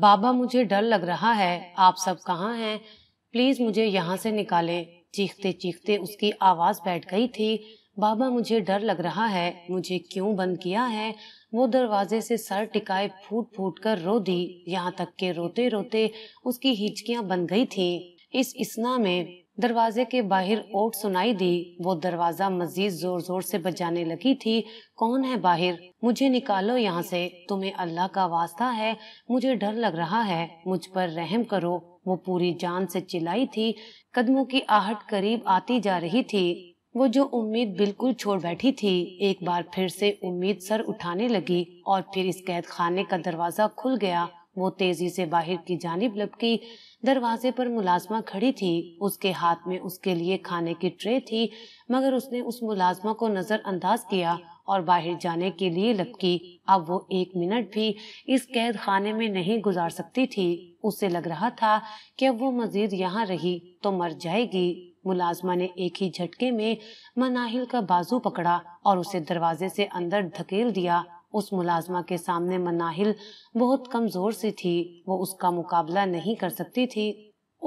बाबा मुझे डर लग रहा है आप सब कहाँ हैं प्लीज मुझे यहाँ से निकालें चीखते चीखते उसकी आवाज बैठ गई थी बाबा मुझे डर लग रहा है मुझे क्यों बंद किया है वो दरवाजे से सर टिकाए फूट फूट कर रो दी यहाँ तक के रोते रोते उसकी हिचकियाँ बन गई थी इस इसना में दरवाजे के बाहर ओट सुनाई दी वो दरवाजा मजीद जोर जोर से बजाने लगी थी कौन है बाहर मुझे निकालो यहाँ से तुम्हें अल्लाह का वास्ता है मुझे डर लग रहा है मुझ पर रहम करो वो पूरी जान से चिल्लाई थी कदमों की आहट करीब आती जा रही थी वो जो उम्मीद बिल्कुल छोड़ बैठी थी एक बार फिर से उम्मीद सर उठाने लगी और फिर इस कैद खाने का दरवाजा खुल गया वो तेजी से बाहर की जानब लपकी दरवाजे पर मुलाजमा खड़ी थी उसके हाथ में उसके लिए खाने की ट्रे थी मगर उसने उस मुलाजमा को नजरअंदाज किया और बाहर जाने के लिए लपकी अब वो एक मिनट भी इस कैद खाने में नहीं गुजार सकती थी उसे लग रहा था कि अब वो मजीद यहाँ रही तो मर जाएगी मुलाजमा ने एक ही झटके में मनाहिल का बाजू पकड़ा और उसे दरवाजे से अंदर धकेल दिया उस मुलाजमा के सामने मनाहिल बहुत कमज़ोर सी थी वो उसका मुकाबला नहीं कर सकती थी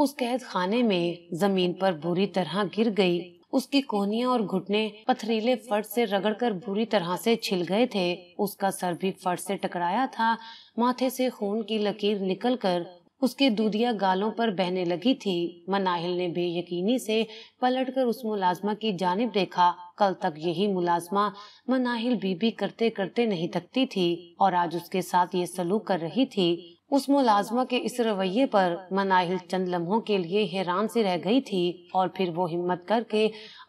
उस कैद खाने में जमीन पर बुरी तरह गिर गई उसकी कोहनिया और घुटने पथरीले फर्श से रगड़कर बुरी तरह से छिल गए थे उसका सर भी फर्श से टकराया था माथे से खून की लकीर निकलकर उसके दूधिया गालों पर बहने लगी थी मनाहिल ने बेयकीनी से पलटकर उस मुलाजमा की जानब देखा कल तक यही मुलाजमा मनाहिल बीबी करते करते नहीं थकती थी और आज उसके साथ ये सलूक कर रही थी उस मुलाजमा के इस रवैये पर मनाहिल चंद लम्हों के लिए हैरान से रह गई थी और फिर वो हिम्मत करके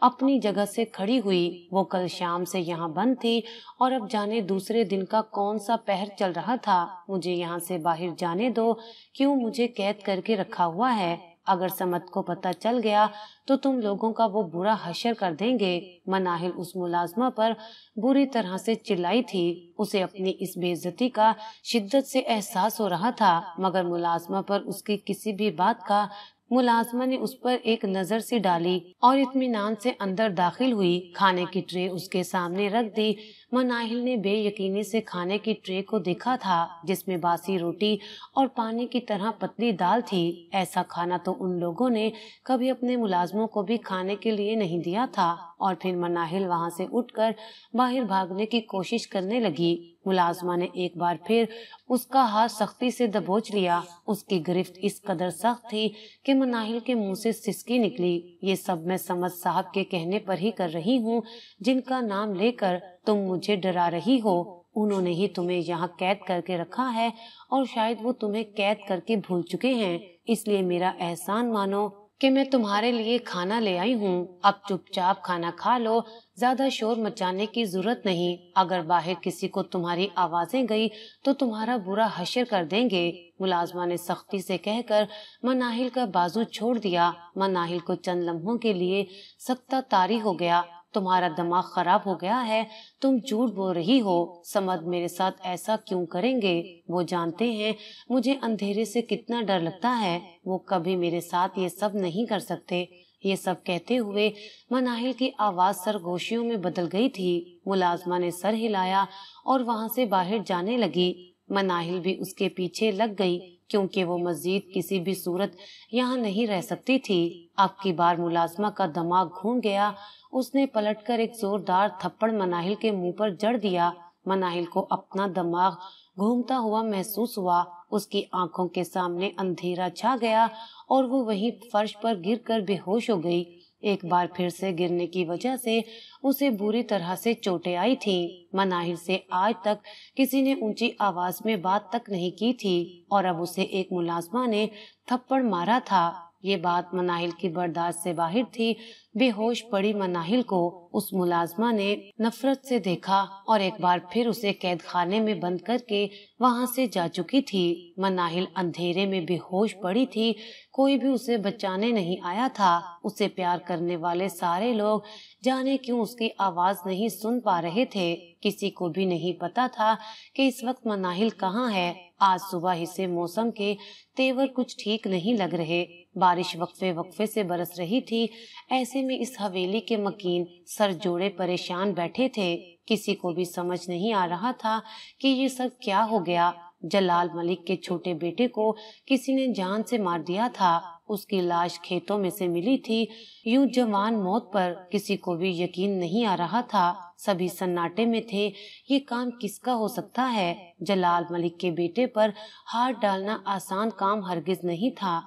अपनी जगह से खड़ी हुई वो कल शाम से यहाँ बंद थी और अब जाने दूसरे दिन का कौन सा पहर चल रहा था मुझे यहाँ से बाहर जाने दो क्यों मुझे कैद करके रखा हुआ है अगर समत को पता चल गया तो तुम लोगों का वो बुरा हशर कर देंगे मनाहिल उस मुलाजमा पर बुरी तरह से चिल्लाई थी उसे अपनी इस बेजती का शिद्दत से एहसास हो रहा था मगर मुलाजमा पर उसकी किसी भी बात का मुलाजमा ने उस पर एक नज़र सी डाली और इतमान से अंदर दाखिल हुई खाने की ट्रे उसके सामने रख दी मनाहिल ने बेयकीनी से खाने की ट्रे को देखा था जिसमें बासी रोटी और पानी की तरह पतली दाल थी ऐसा खाना तो उन लोगों ने कभी अपने मुलाजमों को भी खाने के लिए नहीं दिया था और फिर मनाहिल वहां से उठकर बाहर भागने की कोशिश करने लगी मुलाजमा ने एक बार फिर उसका हाथ सख्ती से दबोच लिया उसकी गिरफ्त इस कदर सख्त थी कि मनाहिल के मुंह से सिसकी निकली ये सब मैं समझ साहब के कहने पर ही कर रही हूँ जिनका नाम लेकर तुम मुझे डरा रही हो उन्होंने ही तुम्हें यहाँ कैद करके रखा है और शायद वो तुम्हें कैद करके भूल चुके हैं इसलिए मेरा एहसान मानो कि मैं तुम्हारे लिए खाना ले आई हूँ अब चुपचाप खाना खा लो ज्यादा शोर मचाने की जरूरत नहीं अगर बाहर किसी को तुम्हारी आवाजें गई तो तुम्हारा बुरा हशर कर देंगे मुलाजमा ने सख्ती से कहकर मनाहिल का बाजू छोड़ दिया मनाहिल को चंद लम्हों के लिए सख्ता तारी हो गया तुम्हारा दिमाग खराब हो गया है तुम झूठ बोल रही हो समद मेरे साथ ऐसा क्यों करेंगे वो जानते हैं मुझे अंधेरे से कितना डर लगता है वो कभी मेरे साथ ये सब नहीं कर सकते ये सब कहते हुए मनाहिल की आवाज सरगोशियों में बदल गई थी मुलाजमा ने सर हिलाया और वहां से बाहर जाने लगी मनाहिल भी उसके पीछे लग गई क्योंकि वो मजीद किसी भी सूरत यहाँ नहीं रह सकती थी अब की बार मुलाजमा का दिमाग घूम गया उसने पलटकर एक जोरदार थप्पड़ मनाहिल के मुंह पर जड़ दिया मनाहिल को अपना दिमाग घूमता हुआ महसूस हुआ उसकी आंखों के सामने अंधेरा छा गया और वो वहीं फर्श पर गिरकर बेहोश हो गई एक बार फिर से गिरने की वजह से उसे बुरी तरह से चोटें आई थी मनाहिर से आज तक किसी ने ऊंची आवाज में बात तक नहीं की थी और अब उसे एक मुलाजमा ने थप्पड़ मारा था ये बात मनाहिल की बर्दाश्त से बाहर थी बेहोश पड़ी मनाहिल को उस मुलाजमा ने नफरत से देखा और एक बार फिर उसे कैद खाने में बंद करके वहाँ से जा चुकी थी मनाहिल अंधेरे में बेहोश पड़ी थी कोई भी उसे बचाने नहीं आया था उसे प्यार करने वाले सारे लोग जाने क्यों उसकी आवाज नहीं सुन पा रहे थे किसी को भी नहीं पता था कि इस वक्त मनाहिल कहाँ है आज सुबह ही से मौसम के तेवर कुछ ठीक नहीं लग रहे बारिश वक्फे वक्फे से बरस रही थी ऐसे में इस हवेली के मकीन सर जोड़े परेशान बैठे थे किसी को भी समझ नहीं आ रहा था कि ये सब क्या हो गया जलाल मलिक के छोटे बेटे को किसी ने जान से मार दिया था उसकी लाश खेतों में से मिली थी यूं जवान मौत पर किसी को भी यकीन नहीं आ रहा था सभी सन्नाटे में थे ये काम किसका हो सकता है जलाल मलिक के बेटे पर हाथ डालना आसान काम हरगिज नहीं था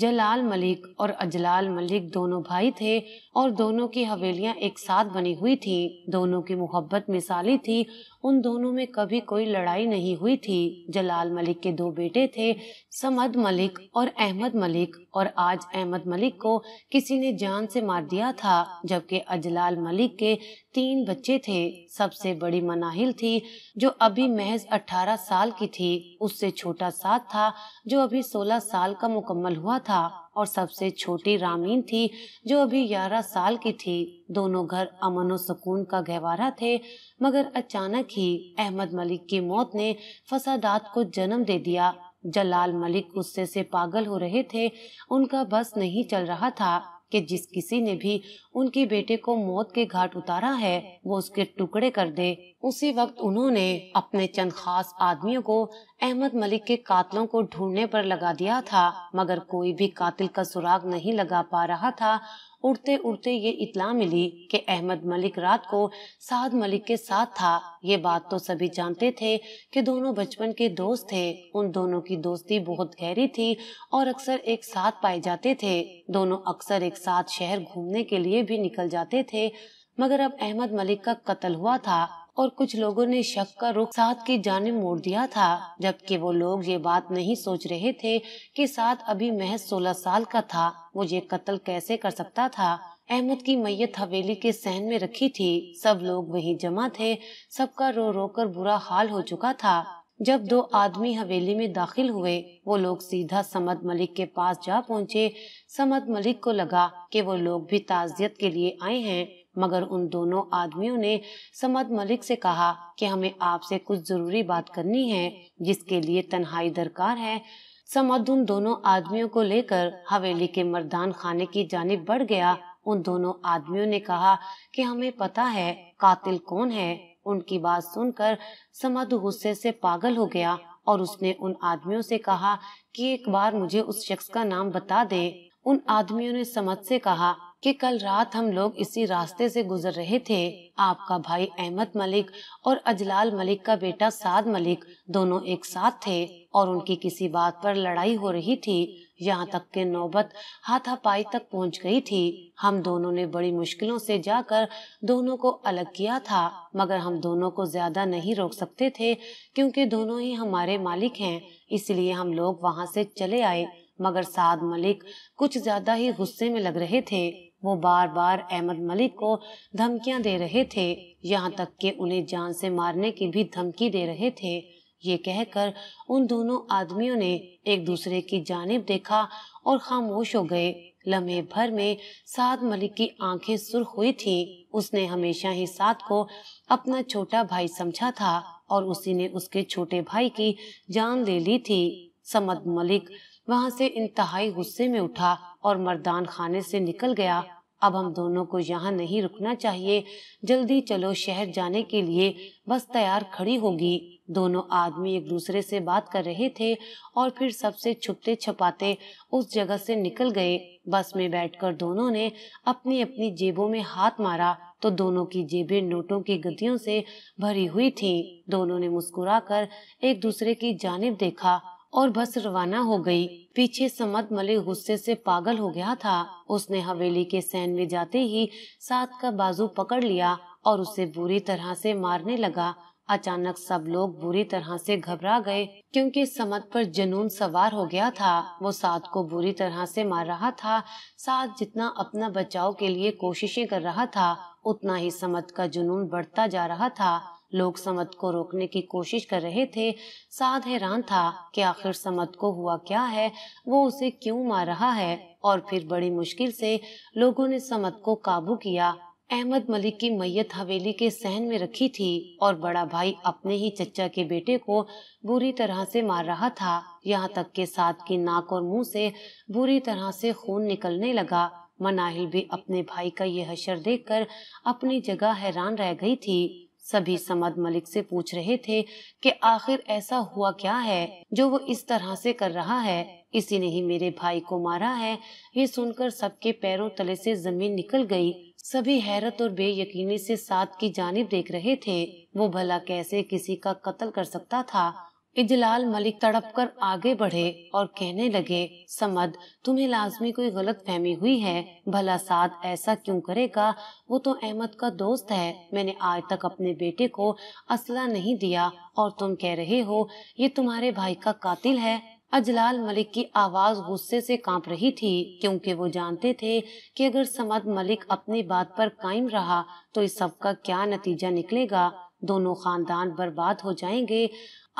जलाल मलिक और अजलाल मलिक दोनों भाई थे और दोनों की हवेलियां एक साथ बनी हुई थी दोनों की मोहब्बत मिसाली थी उन दोनों में कभी कोई लड़ाई नहीं हुई थी जलाल मलिक के दो बेटे थे समद मलिक और अहमद मलिक और आज अहमद मलिक को किसी ने जान से मार दिया था जबकि अजलाल मलिक के तीन बच्चे थे सबसे बड़ी मनाहिल थी जो अभी महज 18 साल की थी उससे छोटा साथ था जो अभी 16 साल का मुकम्मल हुआ था और सबसे छोटी रामीन थी जो अभी ग्यारह साल की थी दोनों घर अमन और सुकून का गहवारा थे मगर अचानक ही अहमद मलिक की मौत ने फसादात को जन्म दे दिया जलाल मलिक गुस्से से पागल हो रहे थे उनका बस नहीं चल रहा था कि जिस किसी ने भी उनके बेटे को मौत के घाट उतारा है वो उसके टुकड़े कर दे उसी वक्त उन्होंने अपने चंद खास आदमियों को अहमद मलिक के कातलों को ढूंढने पर लगा दिया था मगर कोई भी कातिल का सुराग नहीं लगा पा रहा था उड़ते उड़ते ये इतला मिली कि अहमद मलिक रात को साद मलिक के साथ था ये बात तो सभी जानते थे कि दोनों बचपन के दोस्त थे उन दोनों की दोस्ती बहुत गहरी थी और अक्सर एक साथ पाए जाते थे दोनों अक्सर एक साथ शहर घूमने के लिए भी निकल जाते थे मगर अब अहमद मलिक का कत्ल हुआ था और कुछ लोगों ने शक का रुख साथ की जाने मोड़ दिया था जबकि वो लोग ये बात नहीं सोच रहे थे कि साथ अभी महज सोलह साल का था वो ये कत्ल कैसे कर सकता था अहमद की मैयत हवेली के सहन में रखी थी सब लोग वहीं जमा थे सबका रो रो कर बुरा हाल हो चुका था जब दो आदमी हवेली में दाखिल हुए वो लोग सीधा समद मलिक के पास जा पहुंचे समद मलिक को लगा कि वो लोग भी ताजियत के लिए आए हैं मगर उन दोनों आदमियों ने समद मलिक से कहा कि हमें आपसे कुछ जरूरी बात करनी है जिसके लिए तन्हाई दरकार है समद उन दोनों आदमियों को लेकर हवेली के मर्दान खाने की जानब बढ़ गया उन दोनों आदमियों ने कहा कि हमें पता है कातिल कौन है उनकी बात सुनकर समद गुस्से से पागल हो गया और उसने उन आदमियों से कहा कि एक बार मुझे उस शख्स का नाम बता दे उन आदमियों ने समद से कहा कि कल रात हम लोग इसी रास्ते से गुजर रहे थे आपका भाई अहमद मलिक और अजलाल मलिक का बेटा साद मलिक दोनों एक साथ थे और उनकी किसी बात पर लड़ाई हो रही थी यहाँ तक के नौबत हाथापाई तक पहुँच गई थी हम दोनों ने बड़ी मुश्किलों से जाकर दोनों को अलग किया था मगर हम दोनों को ज्यादा नहीं रोक सकते थे क्योंकि दोनों ही हमारे मालिक हैं इसलिए हम लोग वहाँ से चले आए मगर साद मलिक कुछ ज्यादा ही गुस्से में लग रहे थे वो बार बार अहमद मलिक को धमकियां दे रहे थे यहाँ तक कि उन्हें जान से मारने की भी धमकी दे रहे थे ये कहकर उन दोनों आदमियों ने एक दूसरे की जानब देखा और खामोश हो गए लम्हे भर में साद मलिक की आंखें सुर्ख हुई थी उसने हमेशा ही साद को अपना छोटा भाई समझा था और उसी ने उसके छोटे भाई की जान ले ली थी समद मलिक वहाँ से इंतहाई गुस्से में उठा और मर्दान खाने से निकल गया अब हम दोनों को यहाँ नहीं रुकना चाहिए जल्दी चलो शहर जाने के लिए बस तैयार खड़ी होगी दोनों आदमी एक दूसरे से बात कर रहे थे और फिर सबसे छुपते छपाते उस जगह से निकल गए बस में बैठकर दोनों ने अपनी अपनी जेबों में हाथ मारा तो दोनों की जेबें नोटों की गद्दियों से भरी हुई थी दोनों ने मुस्कुराकर एक दूसरे की जानब देखा और बस रवाना हो गई। पीछे समद मलिक गुस्से से पागल हो गया था उसने हवेली के सैन में जाते ही साथ का बाजू पकड़ लिया और उसे बुरी तरह से मारने लगा अचानक सब लोग बुरी तरह से घबरा गए क्योंकि समद पर जनून सवार हो गया था वो साथ को बुरी तरह से मार रहा था साथ जितना अपना बचाव के लिए कोशिशें कर रहा था उतना ही समद का जुनून बढ़ता जा रहा था लोग समत को रोकने की कोशिश कर रहे थे साध हैरान था कि आखिर समत को हुआ क्या है वो उसे क्यों मार रहा है और फिर बड़ी मुश्किल से लोगों ने समत को काबू किया अहमद मलिक की मैयत हवेली के सहन में रखी थी और बड़ा भाई अपने ही चचा के बेटे को बुरी तरह से मार रहा था यहाँ तक के साथ की नाक और मुंह से बुरी तरह से खून निकलने लगा मनाहिल भी अपने भाई का यह हशर देखकर अपनी जगह हैरान रह गई थी सभी समद मलिक से पूछ रहे थे कि आखिर ऐसा हुआ क्या है जो वो इस तरह से कर रहा है इसी ने ही मेरे भाई को मारा है ये सुनकर सबके पैरों तले से जमीन निकल गई सभी हैरत और बेयकीनी से साथ की जानब देख रहे थे वो भला कैसे किसी का कत्ल कर सकता था इजलाल मलिक तड़प कर आगे बढ़े और कहने लगे समद तुम्हें लाजमी कोई गलत फहमी हुई है भला साथ ऐसा क्यों करेगा वो तो अहमद का दोस्त है मैंने आज तक अपने बेटे को असला नहीं दिया और तुम कह रहे हो ये तुम्हारे भाई का कातिल है अजलाल मलिक की आवाज गुस्से से कांप रही थी क्योंकि वो जानते थे कि अगर समद मलिक अपनी बात पर कायम रहा तो इस सब का क्या नतीजा निकलेगा दोनों खानदान बर्बाद हो जाएंगे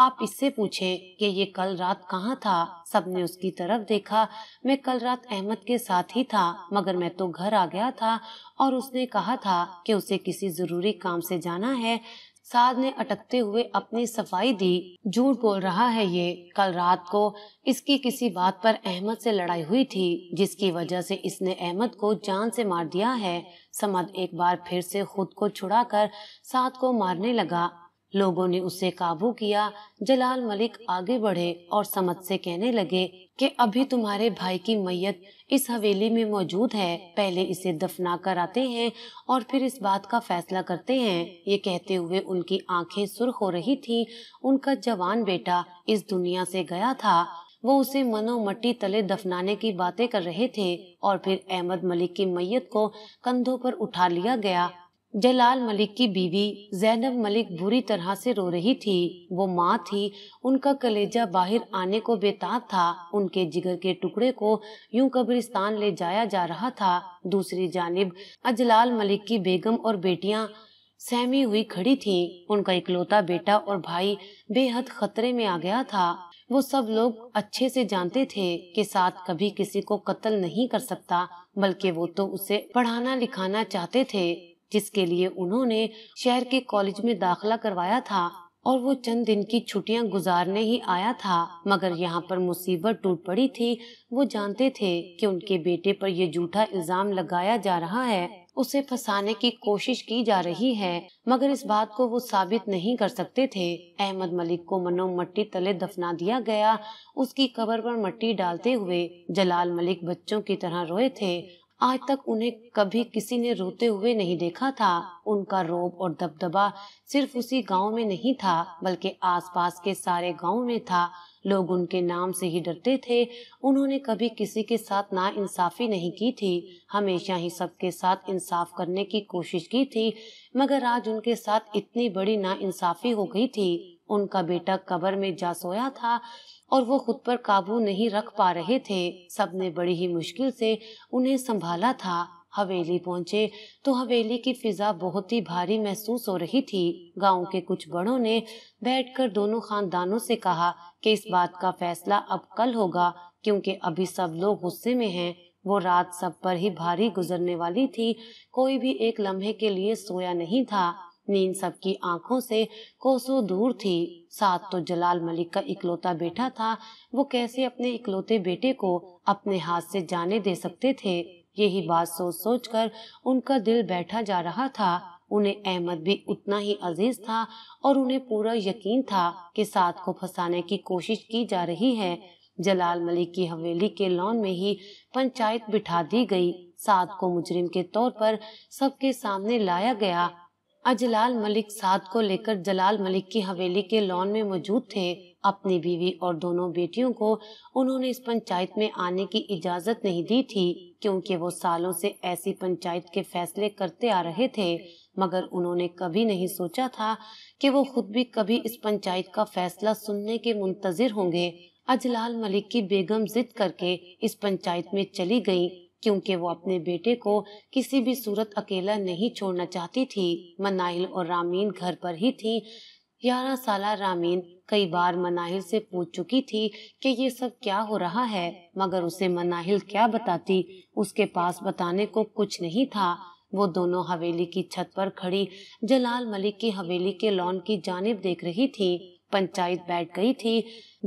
आप इससे पूछे कि ये कल रात कहाँ था सबने उसकी तरफ देखा मैं कल रात अहमद के साथ ही था मगर मैं तो घर आ गया था और उसने कहा था कि उसे किसी जरूरी काम से जाना है साद ने अटकते हुए अपनी सफाई दी झूठ बोल रहा है ये कल रात को इसकी किसी बात पर अहमद से लड़ाई हुई थी जिसकी वजह से इसने अहमद को जान से मार दिया है समद एक बार फिर से खुद को छुड़ाकर साद को मारने लगा लोगों ने उसे काबू किया जलाल मलिक आगे बढ़े और समझ से कहने लगे कि अभी तुम्हारे भाई की मैयत इस हवेली में मौजूद है पहले इसे दफना कर आते हैं और फिर इस बात का फैसला करते हैं ये कहते हुए उनकी आंखें सुर्ख हो रही थी उनका जवान बेटा इस दुनिया से गया था वो उसे मनो मट्टी तले दफनाने की बातें कर रहे थे और फिर अहमद मलिक की मैयत को कंधों पर उठा लिया गया जलाल मलिक की बीवी जैनब मलिक बुरी तरह से रो रही थी वो माँ थी उनका कलेजा बाहर आने को बेताब था उनके जिगर के टुकड़े को यूं कब्रिस्तान ले जाया जा रहा था दूसरी जानब अजलाल मलिक की बेगम और बेटियाँ सहमी हुई खड़ी थी उनका इकलौता बेटा और भाई बेहद खतरे में आ गया था वो सब लोग अच्छे से जानते थे कि साथ कभी किसी को कत्ल नहीं कर सकता बल्कि वो तो उसे पढ़ाना लिखाना चाहते थे जिसके लिए उन्होंने शहर के कॉलेज में दाखिला करवाया था और वो चंद दिन की छुट्टियां गुजारने ही आया था मगर यहाँ पर मुसीबत टूट पड़ी थी वो जानते थे कि उनके बेटे पर ये झूठा इल्जाम लगाया जा रहा है उसे फंसाने की कोशिश की जा रही है मगर इस बात को वो साबित नहीं कर सकते थे अहमद मलिक को मनो मट्टी तले दफना दिया गया उसकी कबर पर मट्टी डालते हुए जलाल मलिक बच्चों की तरह रोए थे आज तक उन्हें कभी किसी ने रोते हुए नहीं देखा था उनका रोब और दबदबा सिर्फ उसी गांव में नहीं था बल्कि आसपास के सारे गांव में था लोग उनके नाम से ही डरते थे उन्होंने कभी किसी के साथ ना इंसाफी नहीं की थी हमेशा ही सबके साथ इंसाफ करने की कोशिश की थी मगर आज उनके साथ इतनी बड़ी ना इंसाफी हो गई थी उनका बेटा कबर में जा सोया था और वो खुद पर काबू नहीं रख पा रहे थे सबने बड़ी ही मुश्किल से उन्हें संभाला था हवेली पहुंचे तो हवेली की फिजा बहुत ही भारी महसूस हो रही थी गांव के कुछ बड़ों ने बैठकर दोनों खानदानों से कहा कि इस बात का फैसला अब कल होगा क्योंकि अभी सब लोग गुस्से में हैं वो रात सब पर ही भारी गुजरने वाली थी कोई भी एक लम्हे के लिए सोया नहीं था नींद सबकी आंखों से कोसों दूर थी साथ तो जलाल मलिक का इकलौता बेटा था वो कैसे अपने इकलौते बेटे को अपने हाथ से जाने दे सकते थे यही बात सोच सोच कर उनका दिल बैठा जा रहा था उन्हें अहमद भी उतना ही अजीज था और उन्हें पूरा यकीन था कि साथ को फंसाने की कोशिश की जा रही है जलाल मलिक की हवेली के लॉन में ही पंचायत बिठा दी गई साथ को मुजरिम के तौर पर सबके सामने लाया गया अजलाल मलिक साथ को लेकर जलाल मलिक की हवेली के लॉन में मौजूद थे अपनी बीवी और दोनों बेटियों को उन्होंने इस पंचायत में आने की इजाजत नहीं दी थी क्योंकि वो सालों से ऐसी पंचायत के फैसले करते आ रहे थे मगर उन्होंने कभी नहीं सोचा था कि वो खुद भी कभी इस पंचायत का फैसला सुनने के मुंतजिर होंगे अजलाल मलिक की बेगम जिद करके इस पंचायत में चली गईं क्योंकि वो अपने बेटे को किसी भी सूरत अकेला नहीं छोड़ना चाहती थी मनाहिल और रामीन घर पर ही थी ग्यारह साल रामीन कई बार मनाहिल से पूछ चुकी थी कि ये सब क्या हो रहा है मगर उसे मनाहिल क्या बताती उसके पास बताने को कुछ नहीं था वो दोनों हवेली की छत पर खड़ी जलाल मलिक की हवेली के लॉन की जानब देख रही थी पंचायत बैठ गई थी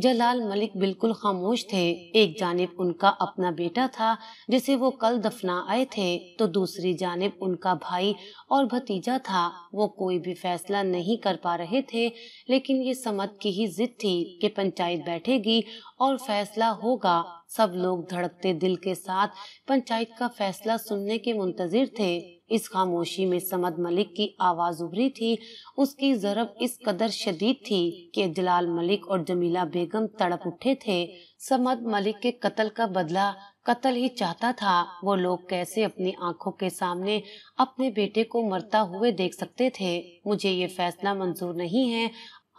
जलाल मलिक बिल्कुल खामोश थे एक जानब उनका अपना बेटा था जिसे वो कल दफना आए थे तो दूसरी जानब उनका भाई और भतीजा था वो कोई भी फैसला नहीं कर पा रहे थे लेकिन ये समझ की ही जिद थी कि पंचायत बैठेगी और फैसला होगा सब लोग धड़कते दिल के साथ पंचायत का फैसला सुनने के मुंतजिर थे इस खामोशी में समद मलिक की आवाज़ उभरी थी उसकी जरब इस कदर शदीद थी कि जलाल मलिक और जमीला बेगम तड़प उठे थे समद मलिक के कत्ल का बदला कत्ल ही चाहता था वो लोग कैसे अपनी आंखों के सामने अपने बेटे को मरता हुए देख सकते थे मुझे ये फैसला मंजूर नहीं है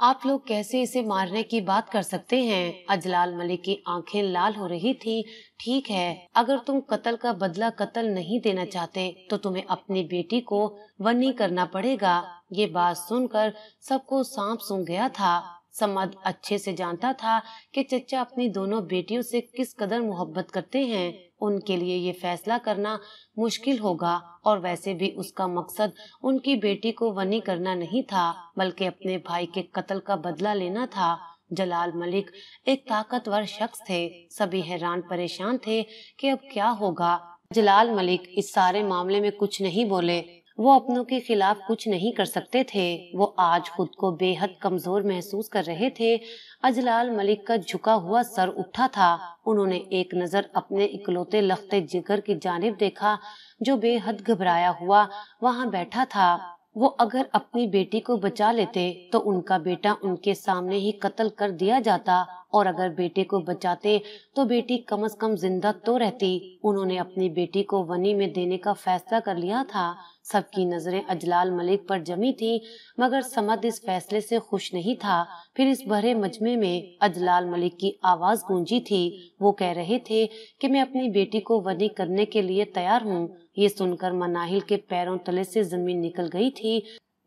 आप लोग कैसे इसे मारने की बात कर सकते हैं अजलाल मलिक की आंखें लाल हो रही थी ठीक है अगर तुम कत्ल का बदला कत्ल नहीं देना चाहते तो तुम्हें अपनी बेटी को वनी करना पड़ेगा ये बात सुनकर सबको सांप सुन गया था समद अच्छे से जानता था कि चचा अपनी दोनों बेटियों से किस कदर मोहब्बत करते हैं उनके लिए ये फैसला करना मुश्किल होगा और वैसे भी उसका मकसद उनकी बेटी को वनी करना नहीं था बल्कि अपने भाई के कत्ल का बदला लेना था जलाल मलिक एक ताकतवर शख्स थे सभी हैरान परेशान थे कि अब क्या होगा जलाल मलिक इस सारे मामले में कुछ नहीं बोले वो अपनों के खिलाफ कुछ नहीं कर सकते थे वो आज खुद को बेहद कमजोर महसूस कर रहे थे अजलाल मलिक का झुका हुआ सर उठा था उन्होंने एक नजर अपने इकलौते लखते जिगर की जानब देखा जो बेहद घबराया हुआ वहाँ बैठा था वो अगर अपनी बेटी को बचा लेते तो उनका बेटा उनके सामने ही कत्ल कर दिया जाता और अगर बेटे को बचाते तो बेटी कम से कम जिंदा तो रहती उन्होंने अपनी बेटी को वनी में देने का फैसला कर लिया था सबकी नजरें अजलाल मलिक पर जमी थी मगर समद इस फैसले से खुश नहीं था फिर इस भरे मजमे में अजलाल मलिक की आवाज गूंजी थी वो कह रहे थे कि मैं अपनी बेटी को वनी करने के लिए तैयार हूँ ये सुनकर मनाहिल के पैरों तले से जमीन निकल गई थी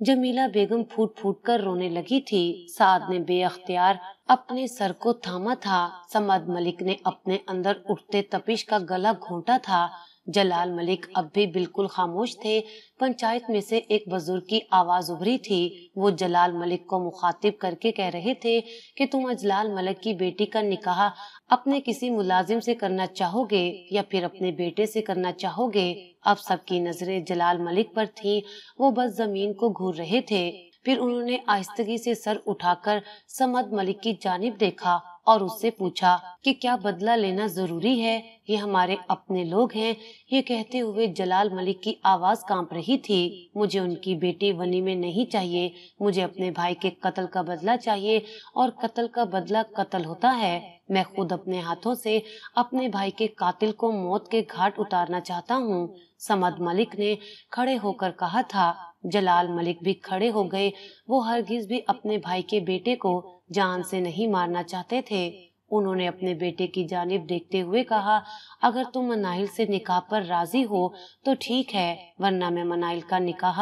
जमीला बेगम फूट फूट कर रोने लगी थी साद ने अख्तियार अपने सर को थामा था समद मलिक ने अपने अंदर उठते तपिश का गला घोटा था जलाल मलिक अब भी बिल्कुल खामोश थे पंचायत में से एक बुजुर्ग की आवाज उभरी थी वो जलाल मलिक को मुखातिब करके कह रहे थे कि तुम अजलाल मलिक की बेटी का निकाह अपने किसी मुलाजिम से करना चाहोगे या फिर अपने बेटे से करना चाहोगे अब सबकी नजरें जलाल मलिक पर थी वो बस जमीन को घूर रहे थे फिर उन्होंने आहिस्तगी से सर उठाकर समद मलिक की जानब देखा और उससे पूछा कि क्या बदला लेना जरूरी है ये हमारे अपने लोग हैं ये कहते हुए जलाल मलिक की आवाज कांप रही थी मुझे उनकी बेटी वनी में नहीं चाहिए मुझे अपने भाई के कत्ल का बदला चाहिए और कत्ल का बदला कत्ल होता है मैं खुद अपने हाथों से अपने भाई के कातिल को मौत के घाट उतारना चाहता हूँ समद मलिक ने खड़े होकर कहा था जलाल मलिक भी खड़े हो गए वो हरगिज भी अपने भाई के बेटे को जान से नहीं मारना चाहते थे उन्होंने अपने बेटे की जानिब देखते हुए कहा अगर तुम मनाइल से निकाह पर राजी हो तो ठीक है वरना मैं मनाइल का निकाह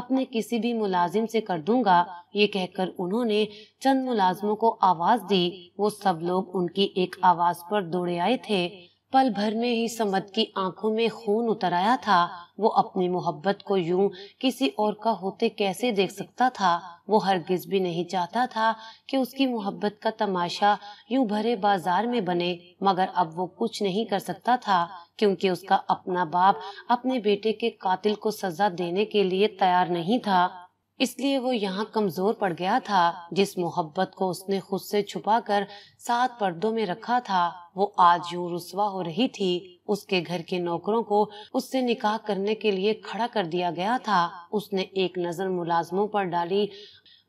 अपने किसी भी मुलाजिम से कर दूंगा ये कहकर उन्होंने चंद मुलाजमो को आवाज दी वो सब लोग उनकी एक आवाज पर दौड़े आए थे पल भर में ही समद की आंखों में खून उतर आया था वो अपनी मोहब्बत को यूं किसी और का होते कैसे देख सकता था वो हरगिज भी नहीं चाहता था कि उसकी मोहब्बत का तमाशा यूं भरे बाजार में बने मगर अब वो कुछ नहीं कर सकता था क्योंकि उसका अपना बाप अपने बेटे के कातिल को सजा देने के लिए तैयार नहीं था इसलिए वो यहाँ कमजोर पड़ गया था जिस मोहब्बत को उसने खुद से छुपा कर सात पर्दों में रखा था वो आज यूं रुसवा हो रही थी उसके घर के नौकरों को उससे निकाह करने के लिए खड़ा कर दिया गया था उसने एक नजर मुलाजमों पर डाली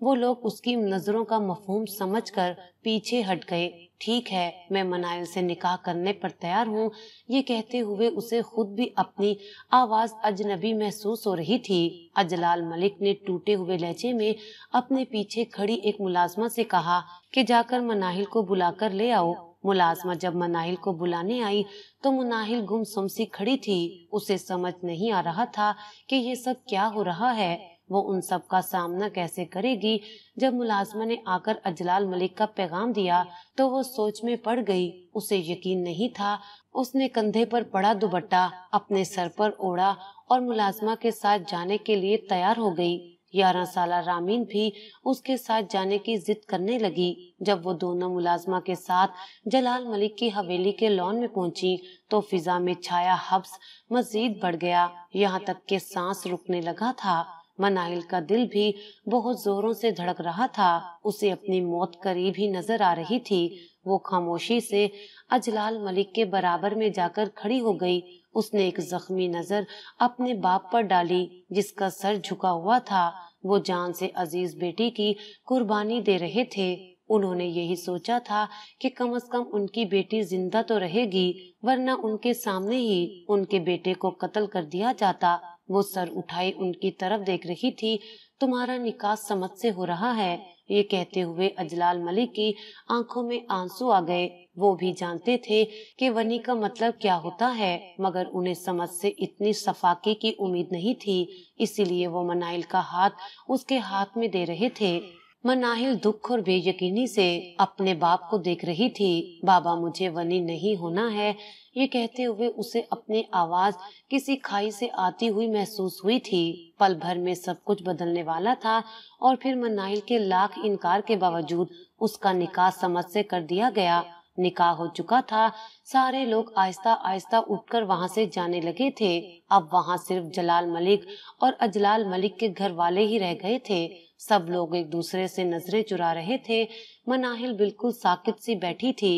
वो लोग उसकी नजरों का मफहम समझकर पीछे हट गए ठीक है मैं मनायल से निकाह करने पर तैयार हूँ ये कहते हुए उसे खुद भी अपनी आवाज अजनबी महसूस हो रही थी अजलाल मलिक ने टूटे हुए लहजे में अपने पीछे खड़ी एक मुलाजमा से कहा कि जाकर मनाहिल को बुलाकर ले आओ मुलाजमा जब मनाहिल को बुलाने आई तो मुनाहिल गुमसुम सी खड़ी थी उसे समझ नहीं आ रहा था कि ये सब क्या हो रहा है वो उन सब का सामना कैसे करेगी जब मुलाजमा ने आकर अजलाल मलिक का पैगाम दिया तो वो सोच में पड़ गई उसे यकीन नहीं था उसने कंधे पर पड़ा दुबट्टा अपने सर पर ओढ़ा और मुलाजमा के साथ जाने के लिए तैयार हो गई ग्यारह साल रामीन भी उसके साथ जाने की जिद करने लगी जब वो दोनों मुलाजमा के साथ जलाल मलिक की हवेली के लॉन में पहुंची तो फिजा में छाया हब्स मजीद बढ़ गया यहाँ तक के सांस रुकने लगा था मनाइल का दिल भी बहुत जोरों से धड़क रहा था उसे अपनी मौत करीब ही नजर आ रही थी वो खामोशी से अजलाल मलिक के बराबर में जाकर खड़ी हो गई उसने एक जख्मी नजर अपने बाप पर डाली जिसका सर झुका हुआ था वो जान से अजीज बेटी की कुर्बानी दे रहे थे उन्होंने यही सोचा था कि कम से कम उनकी बेटी जिंदा तो रहेगी वरना उनके सामने ही उनके बेटे को कत्ल कर दिया जाता वो सर उठाई उनकी तरफ देख रही थी तुम्हारा निकास समझ से हो रहा है ये कहते हुए अजलाल मलिक की आंखों में आंसू आ गए वो भी जानते थे कि वनी का मतलब क्या होता है मगर उन्हें समझ से इतनी सफाके की उम्मीद नहीं थी इसीलिए वो मनाइल का हाथ उसके हाथ में दे रहे थे मनाहिल दुख और बेयकीनी से अपने बाप को देख रही थी बाबा मुझे वनी नहीं होना है ये कहते हुए उसे अपनी आवाज किसी खाई से आती हुई महसूस हुई थी पल भर में सब कुछ बदलने वाला था और फिर मनाहिल के लाख इनकार के बावजूद उसका निकाह समझ से कर दिया गया निकाह हो चुका था सारे लोग आहिस्ता आहिस्ता उठकर वहाँ से जाने लगे थे अब वहाँ सिर्फ जलाल मलिक और अजलाल मलिक के घर वाले ही रह गए थे सब लोग एक दूसरे से नजरें चुरा रहे थे मनाहिल बिल्कुल साकित सी बैठी थी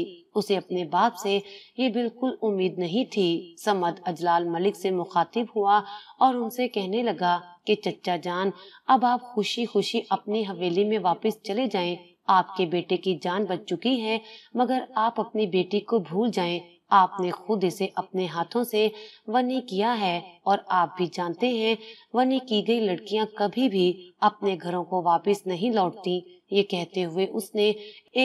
उसे अपने बाप से ये बिल्कुल उम्मीद नहीं थी समद अजलाल मलिक से मुखातिब हुआ और उनसे कहने लगा कि चचा जान अब आप खुशी खुशी अपनी हवेली में वापस चले जाएं आपके बेटे की जान बच चुकी है मगर आप अपनी बेटी को भूल जाएं आपने खुद इसे अपने हाथों से वनी किया है और आप भी जानते हैं वनी की गई लड़कियां कभी भी अपने घरों को वापस नहीं लौटती ये कहते हुए उसने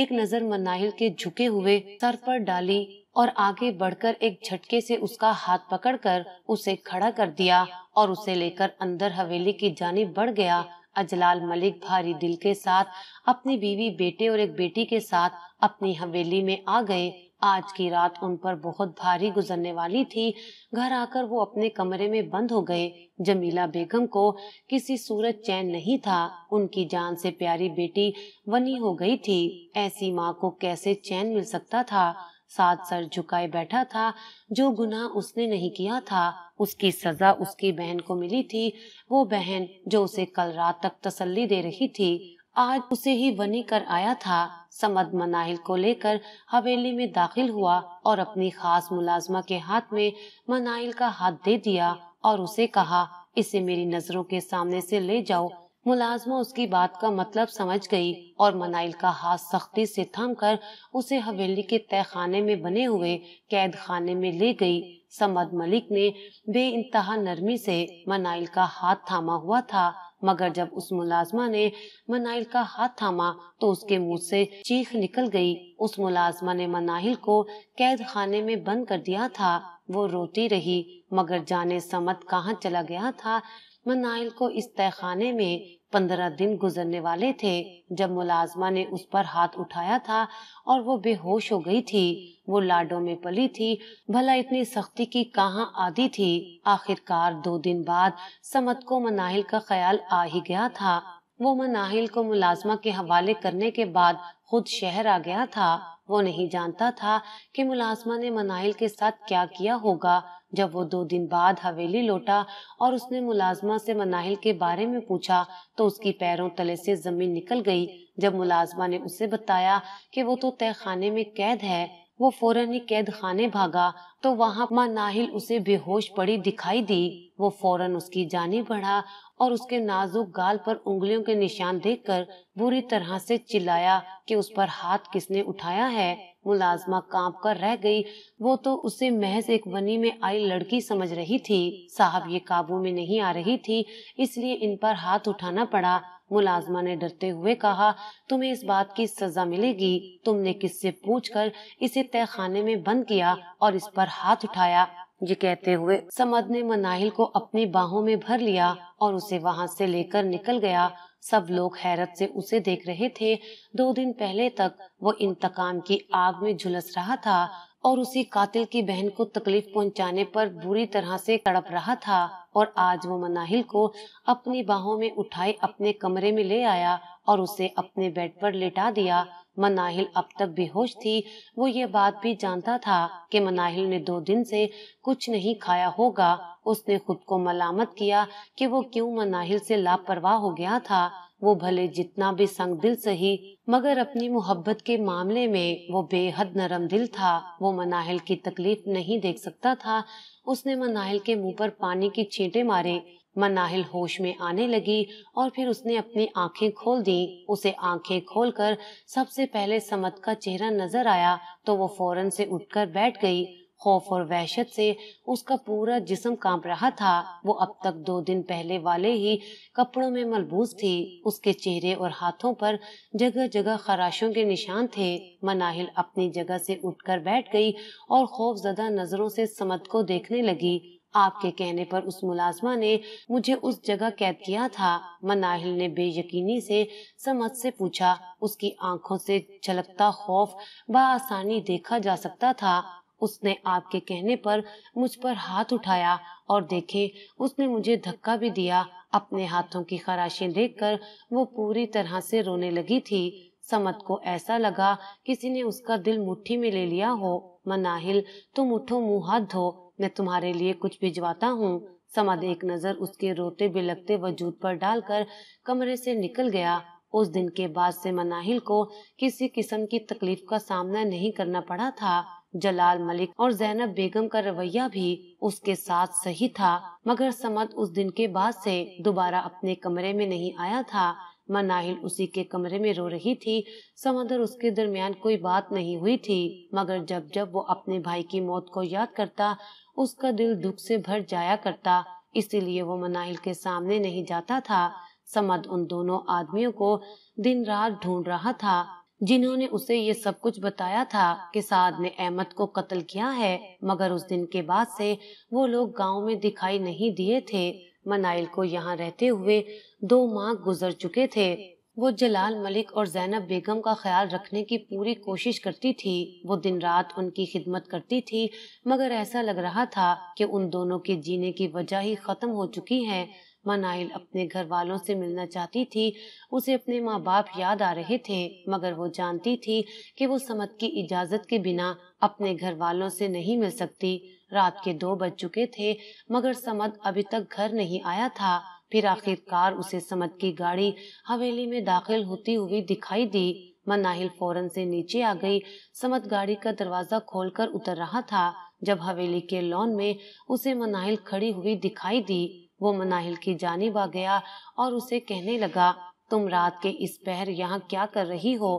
एक नजर मनाहिल के झुके हुए सर पर डाली और आगे बढ़कर एक झटके से उसका हाथ पकड़कर उसे खड़ा कर दिया और उसे लेकर अंदर हवेली की जानी बढ़ गया अजलाल मलिक भारी दिल के साथ अपनी बीवी बेटे और एक बेटी के साथ अपनी हवेली में आ गए आज की रात उन पर बहुत भारी गुजरने वाली थी घर आकर वो अपने कमरे में बंद हो गए जमीला बेगम को किसी सूरत चैन नहीं था उनकी जान से प्यारी बेटी वनी हो गई थी ऐसी माँ को कैसे चैन मिल सकता था साथ सर झुकाए बैठा था जो गुनाह उसने नहीं किया था उसकी सजा उसकी बहन को मिली थी वो बहन जो उसे कल रात तक तसल्ली दे रही थी आज उसे ही बनी कर आया था समद मनाहिल को लेकर हवेली में दाखिल हुआ और अपनी खास मुलाजमा के हाथ में मनाहिल का हाथ दे दिया और उसे कहा इसे मेरी नजरों के सामने से ले जाओ मुलाजमा उसकी बात का मतलब समझ गई और मनाइल का हाथ सख्ती से थाम कर उसे हवेली के तय खाने में बने हुए कैद खाने में ले गई समद मलिक ने बे इंतहा नरमी से मनाइल का हाथ थामा हुआ था मगर जब उस मुलाजमा ने मनाइल का हाथ थामा तो उसके मुंह से चीख निकल गई उस मुलाजमा ने मनाहिल को कैद खाने में बंद कर दिया था वो रोती रही मगर जाने समत कहाँ चला गया था मनाइल को इस खाने में पंद्रह दिन गुजरने वाले थे जब मुलाजमा ने उस पर हाथ उठाया था और वो बेहोश हो गई थी वो लाडो में पली थी भला इतनी सख्ती की कहाँ आदि थी आखिरकार दो दिन बाद समत को मनाहिल का ख्याल आ ही गया था वो मनाहिल को मुलाजमा के हवाले करने के बाद खुद शहर आ गया था वो नहीं जानता था कि मुलाजमा ने मनाहिल के साथ क्या किया होगा जब वो दो दिन बाद हवेली लौटा और उसने मुलाजमा से मनाहिल के बारे में पूछा तो उसकी पैरों तले से जमीन निकल गई जब मुलाजमा ने उसे बताया कि वो तो तय खाने में कैद है वो फौरन ही कैद खाने भागा तो वहाँ मनाहिल उसे बेहोश पड़ी दिखाई दी वो फौरन उसकी जानी बढ़ा और उसके नाजुक गाल पर उंगलियों के निशान देखकर बुरी तरह से चिल्लाया कि उस पर हाथ किसने उठाया है मुलाजमा कांप कर रह गई वो तो उसे महज एक बनी में आई लड़की समझ रही थी साहब ये काबू में नहीं आ रही थी इसलिए इन पर हाथ उठाना पड़ा मुलाजमा ने डरते हुए कहा तुम्हें इस बात की सजा मिलेगी तुमने किससे पूछकर इसे तय खाने में बंद किया और इस पर हाथ उठाया ये कहते हुए समद ने मनाहिल को अपनी बाहों में भर लिया और उसे वहाँ से लेकर निकल गया सब लोग हैरत से उसे देख रहे थे दो दिन पहले तक वो इंतकाम की आग में झुलस रहा था और उसी कातिल की बहन को तकलीफ पहुंचाने पर बुरी तरह से तड़प रहा था और आज वो मनाहिल को अपनी बाहों में उठाए अपने कमरे में ले आया और उसे अपने बेड पर लेटा दिया मनाहिल अब तक बेहोश थी वो ये बात भी जानता था कि मनाहिल ने दो दिन से कुछ नहीं खाया होगा उसने खुद को मलामत किया कि वो क्यों मनाहिल से लापरवाह हो गया था वो भले जितना भी संग दिल सही मगर अपनी मोहब्बत के मामले में वो बेहद नरम दिल था वो मनाहिल की तकलीफ नहीं देख सकता था उसने मनाहिल के मुंह पर पानी की छींटे मारे मनाहिल होश में आने लगी और फिर उसने अपनी आंखें खोल दी उसे आंखें खोलकर सबसे पहले समत का चेहरा नजर आया तो वो फौरन से उठकर बैठ गई खौफ और वहशत से उसका पूरा जिसम कांप रहा था वो अब तक दो दिन पहले वाले ही कपड़ों में मलबूस थी उसके चेहरे और हाथों पर जगह जगह खराशों के निशान थे मनाहिल अपनी जगह से उठकर बैठ गई और खौफ जदा नजरों से समत को देखने लगी आपके कहने पर उस मुलाजमा ने मुझे उस जगह कैद किया था मनाहिल ने बेयकीनी से समझ से पूछा उसकी आंखों से झलकता खौफ बसानी देखा जा सकता था उसने आपके कहने पर मुझ पर हाथ उठाया और देखे उसने मुझे धक्का भी दिया अपने हाथों की खराशें देखकर वो पूरी तरह से रोने लगी थी समत को ऐसा लगा किसी ने उसका दिल मुट्ठी में ले लिया हो मनाहिल तुम उठो मुँह हाथ धो मैं तुम्हारे लिए कुछ भिजवाता हूँ समद एक नज़र उसके रोते बिलकते वजूद पर डालकर कमरे से निकल गया उस दिन के बाद से मनाहिल को किसी किस्म की तकलीफ का सामना नहीं करना पड़ा था जलाल मलिक और जैनब बेगम का रवैया भी उसके साथ सही था मगर समद उस दिन के बाद से दोबारा अपने कमरे में नहीं आया था मनाहिल उसी के कमरे में रो रही थी समंदर उसके दरमियान कोई बात नहीं हुई थी मगर जब जब वो अपने भाई की मौत को याद करता उसका दिल दुख से भर जाया करता इसीलिए वो मनाहिल के सामने नहीं जाता था समद उन दोनों आदमियों को दिन रात ढूंढ रहा था जिन्होंने उसे ये सब कुछ बताया था कि साद ने अहमद को कत्ल किया है मगर उस दिन के बाद से वो लोग गांव में दिखाई नहीं दिए थे मनाइल को यहाँ रहते हुए दो माह गुजर चुके थे वो जलाल मलिक और जैनब बेगम का ख्याल रखने की पूरी कोशिश करती थी वो दिन रात उनकी खिदमत करती थी मगर ऐसा लग रहा था कि उन दोनों के जीने की वजह ही ख़त्म हो चुकी है मनाइल अपने घर वालों से मिलना चाहती थी उसे अपने माँ बाप याद आ रहे थे मगर वो जानती थी कि वो समत की इजाजत के बिना अपने घर वालों से नहीं मिल सकती रात के दो बज चुके थे मगर समद अभी तक घर नहीं आया था फिर आखिरकार उसे समद की गाड़ी हवेली में दाखिल होती हुई दिखाई दी मनाहिल फौरन से नीचे आ गई समद गाड़ी का दरवाजा खोलकर उतर रहा था जब हवेली के लॉन में उसे मनाहिल खड़ी हुई दिखाई दी वो मनाहिल की जानब आ गया और उसे कहने लगा तुम रात के इस पहर यहाँ क्या कर रही हो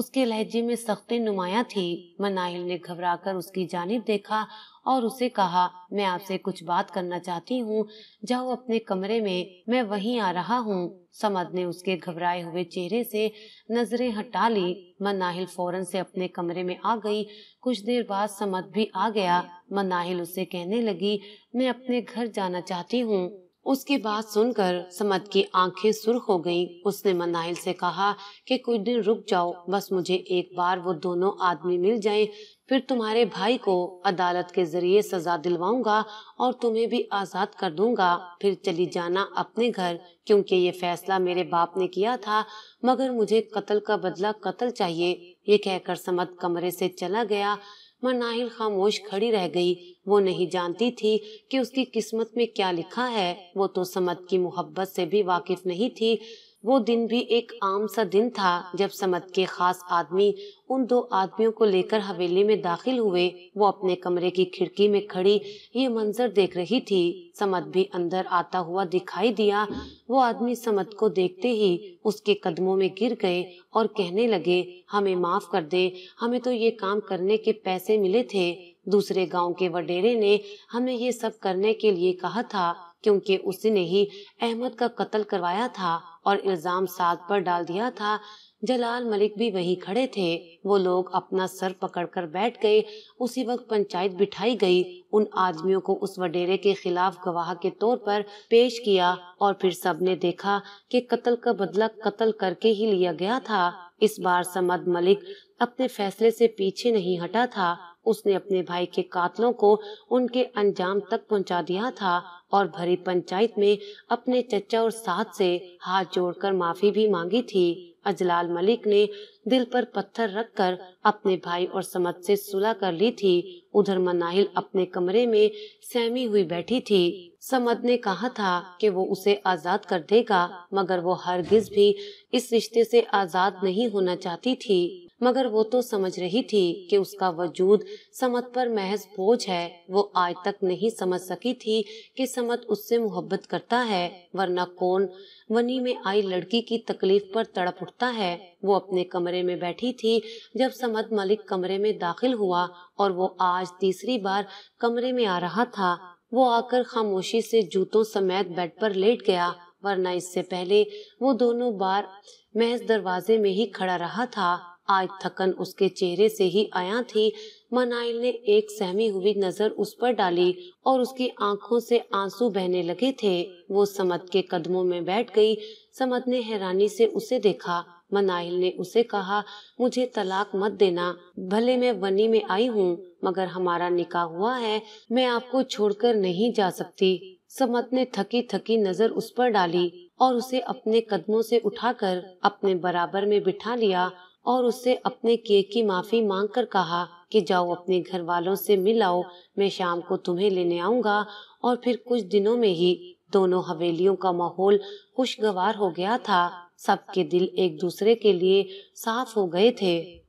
उसके लहजे में सख्ती नुमाया थी मनाहिल ने घबराकर उसकी जानब देखा और उसे कहा मैं आपसे कुछ बात करना चाहती हूँ जाओ अपने कमरे में मैं वहीं आ रहा हूँ समद ने उसके घबराए हुए चेहरे से नजरें हटा ली मनाहिल फौरन से अपने कमरे में आ गई कुछ देर बाद समद भी आ गया मनाहिल उसे कहने लगी मैं अपने घर जाना चाहती हूँ उसकी बात सुनकर समद की आंखें सुर्ख हो गईं। उसने मनाहिल से कहा कि कुछ दिन रुक जाओ बस मुझे एक बार वो दोनों आदमी मिल जाएं, फिर तुम्हारे भाई को अदालत के जरिए सजा दिलवाऊंगा और तुम्हें भी आजाद कर दूंगा फिर चली जाना अपने घर क्योंकि ये फैसला मेरे बाप ने किया था मगर मुझे कत्ल का बदला कत्ल चाहिए ये कहकर समद कमरे से चला गया मनाहिल खामोश खड़ी रह गई वो नहीं जानती थी कि उसकी किस्मत में क्या लिखा है वो तो समद की मोहब्बत से भी वाकिफ नहीं थी वो दिन भी एक आम सा दिन था जब समत के खास आदमी उन दो आदमियों को लेकर हवेली में दाखिल हुए वो अपने कमरे की खिड़की में खड़ी ये मंजर देख रही थी समत भी अंदर आता हुआ दिखाई दिया वो आदमी समत को देखते ही उसके कदमों में गिर गए और कहने लगे हमें माफ कर दे हमें तो ये काम करने के पैसे मिले थे दूसरे गांव के वडेरे ने हमें ये सब करने के लिए कहा था क्योंकि उसने ही अहमद का कत्ल करवाया था और इल्जाम साथ पर डाल दिया था जलाल मलिक भी वहीं खड़े थे वो लोग अपना सर पकड़कर बैठ गए उसी वक्त पंचायत बिठाई गई उन आदमियों को उस वडेरे के खिलाफ गवाह के तौर पर पेश किया और फिर सबने देखा कि कत्ल का बदला कत्ल करके ही लिया गया था इस बार समद मलिक अपने फैसले से पीछे नहीं हटा था उसने अपने भाई के कातलों को उनके अंजाम तक पहुंचा दिया था और भरी पंचायत में अपने चचा और साथ से हाथ जोड़कर माफी भी मांगी थी अजलाल मलिक ने दिल पर पत्थर रखकर अपने भाई और समद से सुलह कर ली थी उधर मनाहिल अपने कमरे में सहमी हुई बैठी थी समद ने कहा था कि वो उसे आजाद कर देगा मगर वो हरगिज भी इस रिश्ते से आजाद नहीं होना चाहती थी मगर वो तो समझ रही थी कि उसका वजूद समत पर महज बोझ है वो आज तक नहीं समझ सकी थी कि समत उससे मोहब्बत करता है वरना कौन वनी में आई लड़की की तकलीफ पर तड़प उठता है वो अपने कमरे में बैठी थी जब समत मलिक कमरे में दाखिल हुआ और वो आज तीसरी बार कमरे में आ रहा था वो आकर खामोशी से जूतों समेत बेड पर लेट गया वरना इससे पहले वो दोनों बार महज दरवाजे में ही खड़ा रहा था आज थकन उसके चेहरे से ही आया थी मनाइल ने एक सहमी हुई नजर उस पर डाली और उसकी आंखों से आंसू बहने लगे थे वो समत के कदमों में बैठ गई समत ने हैरानी से उसे देखा मनाइल ने उसे कहा मुझे तलाक मत देना भले मैं वनी में आई हूँ मगर हमारा निकाह हुआ है मैं आपको छोड़कर नहीं जा सकती समत ने थकी थकी नजर उस पर डाली और उसे अपने कदमों से उठाकर अपने बराबर में बिठा लिया और उससे अपने केक की माफी मांगकर कहा कि जाओ अपने घर वालों से मिलाओ मैं शाम को तुम्हें लेने आऊंगा और फिर कुछ दिनों में ही दोनों हवेलियों का माहौल खुशगवार हो गया था सबके दिल एक दूसरे के लिए साफ हो गए थे